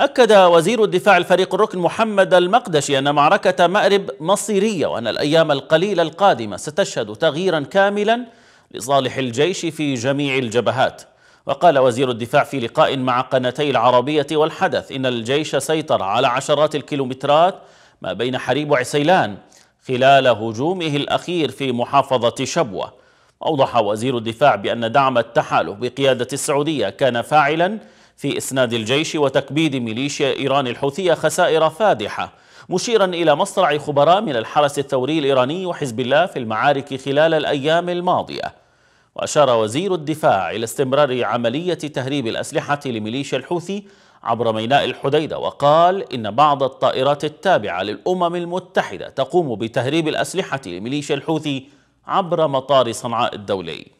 أكد وزير الدفاع الفريق الركن محمد المقدشي أن معركة مأرب مصيرية وأن الأيام القليلة القادمة ستشهد تغييرا كاملا لصالح الجيش في جميع الجبهات وقال وزير الدفاع في لقاء مع قناتي العربية والحدث إن الجيش سيطر على عشرات الكيلومترات ما بين حريب وعسيلان خلال هجومه الأخير في محافظة شبوة أوضح وزير الدفاع بأن دعم التحالف بقيادة السعودية كان فاعلاً في إسناد الجيش وتكبيد ميليشيا إيران الحوثية خسائر فادحة مشيرا إلى مصرع خبراء من الحرس الثوري الإيراني وحزب الله في المعارك خلال الأيام الماضية وأشار وزير الدفاع إلى استمرار عملية تهريب الأسلحة لميليشيا الحوثي عبر ميناء الحديدة وقال إن بعض الطائرات التابعة للأمم المتحدة تقوم بتهريب الأسلحة لميليشيا الحوثي عبر مطار صنعاء الدولي